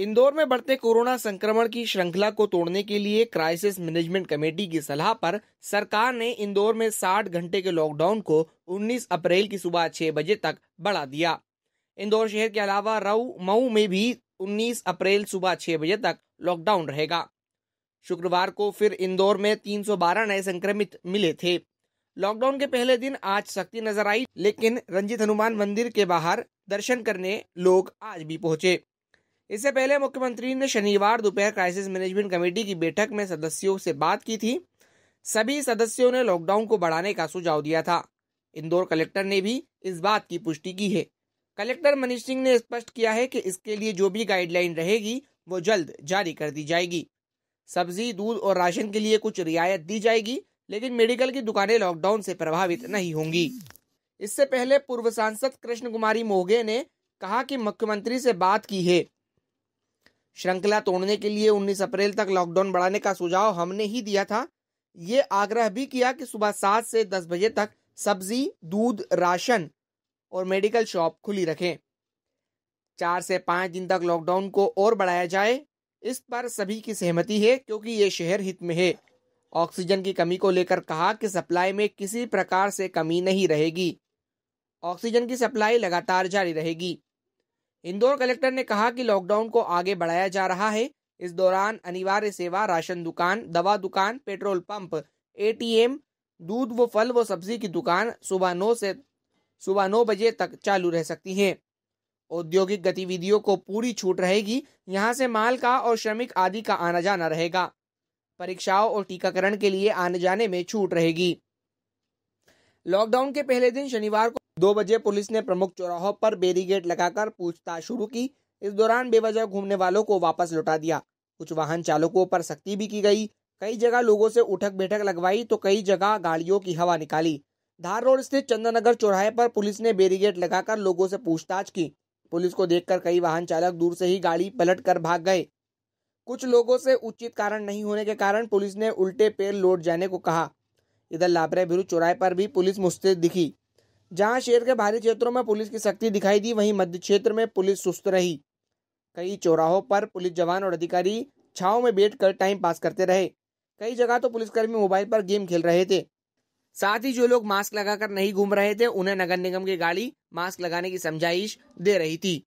इंदौर में बढ़ते कोरोना संक्रमण की श्रृंखला को तोड़ने के लिए क्राइसिस मैनेजमेंट कमेटी की सलाह पर सरकार ने इंदौर में 60 घंटे के लॉकडाउन को 19 अप्रैल की सुबह छह बजे तक बढ़ा दिया इंदौर शहर के अलावा रऊ मऊ में भी 19 अप्रैल सुबह छह बजे तक लॉकडाउन रहेगा शुक्रवार को फिर इंदौर में 312 नए संक्रमित मिले थे लॉकडाउन के पहले दिन आज सख्ती नजर आई लेकिन रंजित हनुमान मंदिर के बाहर दर्शन करने लोग आज भी पहुंचे इससे पहले मुख्यमंत्री ने शनिवार दोपहर क्राइसिस मैनेजमेंट कमेटी की बैठक में सदस्यों से बात की थी सभी सदस्यों ने लॉकडाउन को बढ़ाने का सुझाव दिया था इंदौर कलेक्टर ने भी इस बात की पुष्टि की है कलेक्टर मनीष सिंह ने स्पष्ट किया है कि इसके लिए जो भी गाइडलाइन रहेगी वो जल्द जारी कर दी जाएगी सब्जी दूध और राशन के लिए कुछ रियायत दी जाएगी लेकिन मेडिकल की दुकानें लॉकडाउन से प्रभावित नहीं होंगी इससे पहले पूर्व सांसद कृष्ण कुमारी मोहगे ने कहा कि मुख्यमंत्री से बात की है श्रृंखला तोड़ने के लिए 19 अप्रैल तक लॉकडाउन बढ़ाने का सुझाव हमने ही दिया था ये आग्रह भी किया कि सुबह सात से दस बजे तक सब्जी दूध राशन और मेडिकल शॉप खुली रखें चार से पांच दिन तक लॉकडाउन को और बढ़ाया जाए इस पर सभी की सहमति है क्योंकि ये शहर हित में है ऑक्सीजन की कमी को लेकर कहा कि सप्लाई में किसी प्रकार से कमी नहीं रहेगी ऑक्सीजन की सप्लाई लगातार जारी रहेगी इंदौर कलेक्टर ने कहा कि लॉकडाउन को आगे बढ़ाया जा रहा है इस दौरान अनिवार्य सेवा राशन दुकान दवा दुकान पेट्रोल पंप एटीएम दूध व फल व सब्जी की दुकान सुबह नौ से सुबह नौ बजे तक चालू रह सकती है औद्योगिक गतिविधियों को पूरी छूट रहेगी यहाँ से माल का और श्रमिक आदि का आना जाना रहेगा परीक्षाओं और टीकाकरण के लिए आने जाने में छूट रहेगी लॉकडाउन के पहले दिन शनिवार को दो बजे पुलिस ने प्रमुख चौराहों पर बैरिगेट लगाकर पूछताछ शुरू की इस दौरान बेवजह घूमने वालों को वापस लौटा दिया कुछ वाहन चालकों पर सख्ती भी की गई कई जगह लोगों से उठक बैठक लगवाई तो कई जगह गाड़ियों की हवा निकाली धार रोड स्थित चंद्रनगर चौराहे पर पुलिस ने बैरिगेट लगाकर लोगों से पूछताछ की पुलिस को देखकर कई वाहन चालक दूर से ही गाड़ी पलट कर भाग गए कुछ लोगों से उचित कारण नहीं होने के कारण पुलिस ने उल्टे पैर लौट जाने को कहा इधर लाबरे भिरु चौराहे पर भी पुलिस मुस्तैद दिखी जहां शहर के बाहरी क्षेत्रों में पुलिस की सख्ती दिखाई दी वहीं मध्य क्षेत्र में पुलिस सुस्त रही कई चौराहों पर पुलिस जवान और अधिकारी छाव में बैठ कर टाइम पास करते रहे कई जगह तो पुलिसकर्मी मोबाइल पर गेम खेल रहे थे साथ ही जो लोग मास्क लगाकर नहीं घूम रहे थे उन्हें नगर निगम की गाड़ी मास्क लगाने की समझाइश दे रही थी